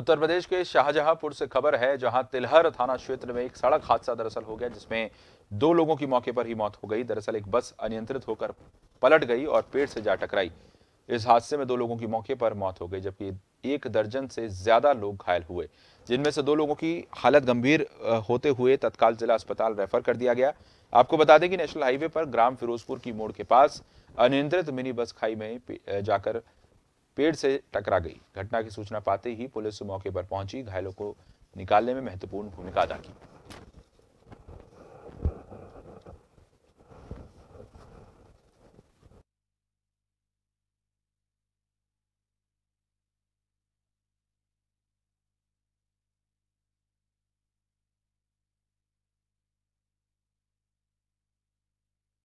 उत्तर प्रदेश के शाहजहांपुर से खबर है जहां तिलहर थाना क्षेत्र में एक सड़क हादसा दरअसल हो गया जिसमें दो लोगों की मौके पर ही मौत हो गई दरअसल एक बस अनियंत्रित होकर पलट गई और पेड़ से जा टकराई इस हादसे में दो लोगों की मौके पर मौत हो गई जबकि एक दर्जन से ज्यादा लोग घायल हुए जिनमें से दो लोगों की हालत गंभीर होते हुए तत्काल जिला अस्पताल रेफर कर दिया गया आपको बता दें कि नेशनल हाईवे पर ग्राम फिरोजपुर की मोड़ के पास अनियंत्रित मिनी बस खाई में जाकर पेड़ से टकरा गई घटना की सूचना पाते ही पुलिस मौके पर पहुंची घायलों को निकालने में महत्वपूर्ण भूमिका अदा की